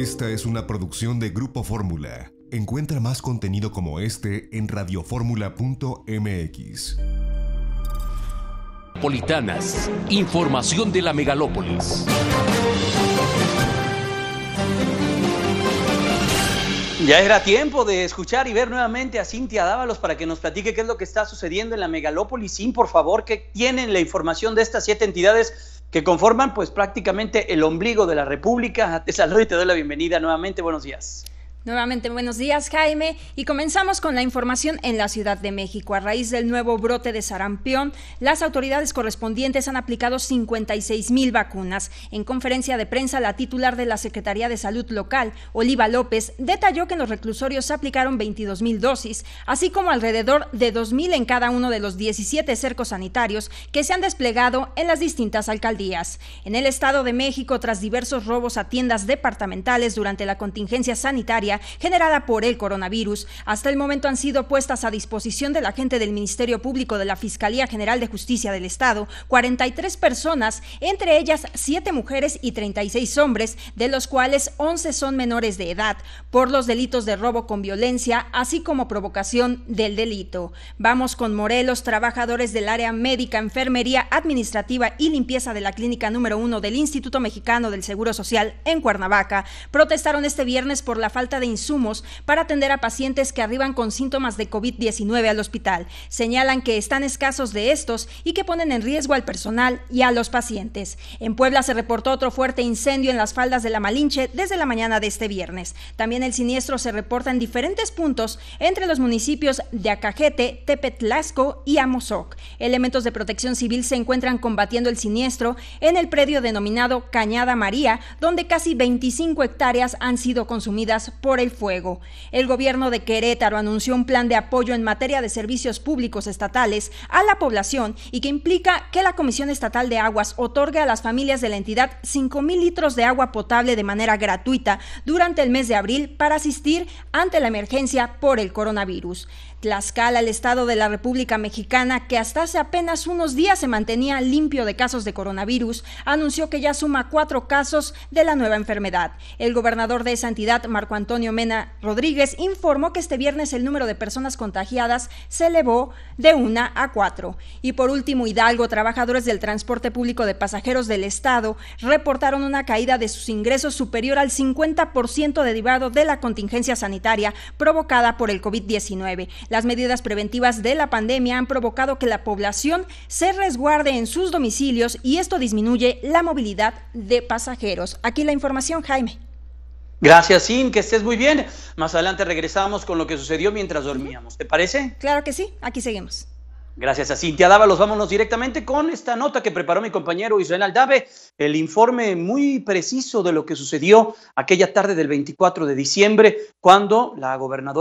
Esta es una producción de Grupo Fórmula. Encuentra más contenido como este en radioformula.mx. Politanas, información de la megalópolis. Ya era tiempo de escuchar y ver nuevamente a Cintia Dávalos para que nos platique qué es lo que está sucediendo en la megalópolis. Sin, por favor, que tienen la información de estas siete entidades que conforman pues prácticamente el ombligo de la República. Te saludo y te doy la bienvenida nuevamente. Buenos días. Nuevamente, buenos días Jaime y comenzamos con la información en la Ciudad de México. A raíz del nuevo brote de sarampión, las autoridades correspondientes han aplicado 56 mil vacunas. En conferencia de prensa, la titular de la Secretaría de Salud Local, Oliva López, detalló que en los reclusorios se aplicaron 22 mil dosis, así como alrededor de 2 mil en cada uno de los 17 cercos sanitarios que se han desplegado en las distintas alcaldías. En el Estado de México, tras diversos robos a tiendas departamentales durante la contingencia sanitaria, generada por el coronavirus. Hasta el momento han sido puestas a disposición de la gente del Ministerio Público de la Fiscalía General de Justicia del Estado 43 personas, entre ellas 7 mujeres y 36 hombres, de los cuales 11 son menores de edad, por los delitos de robo con violencia, así como provocación del delito. Vamos con Morelos, trabajadores del área médica, enfermería, administrativa y limpieza de la clínica número 1 del Instituto Mexicano del Seguro Social en Cuernavaca, protestaron este viernes por la falta de insumos para atender a pacientes que arriban con síntomas de COVID-19 al hospital. Señalan que están escasos de estos y que ponen en riesgo al personal y a los pacientes. En Puebla se reportó otro fuerte incendio en las faldas de la Malinche desde la mañana de este viernes. También el siniestro se reporta en diferentes puntos entre los municipios de Acajete, Tepetlasco y Amozoc. Elementos de protección civil se encuentran combatiendo el siniestro en el predio denominado Cañada María, donde casi 25 hectáreas han sido consumidas por el fuego. El gobierno de Querétaro anunció un plan de apoyo en materia de servicios públicos estatales a la población y que implica que la Comisión Estatal de Aguas otorgue a las familias de la entidad 5 mil litros de agua potable de manera gratuita durante el mes de abril para asistir ante la emergencia por el coronavirus. Tlaxcala, el estado de la República Mexicana, que hasta hace apenas unos días se mantenía limpio de casos de coronavirus, anunció que ya suma cuatro casos de la nueva enfermedad. El gobernador de esa entidad, Marco Antonio Mena Rodríguez, informó que este viernes el número de personas contagiadas se elevó de una a cuatro. Y por último, Hidalgo, trabajadores del transporte público de pasajeros del estado reportaron una caída de sus ingresos superior al 50% derivado de la contingencia sanitaria provocada por el COVID-19. Las medidas preventivas de la pandemia han provocado que la población se resguarde en sus domicilios y esto disminuye la movilidad de pasajeros. Aquí la información, Jaime. Gracias, sin que estés muy bien. Más adelante regresamos con lo que sucedió mientras dormíamos. ¿Te parece? Claro que sí, aquí seguimos. Gracias a Cintia Dávalos. Vámonos directamente con esta nota que preparó mi compañero Israel Aldave, el informe muy preciso de lo que sucedió aquella tarde del 24 de diciembre, cuando la gobernadora.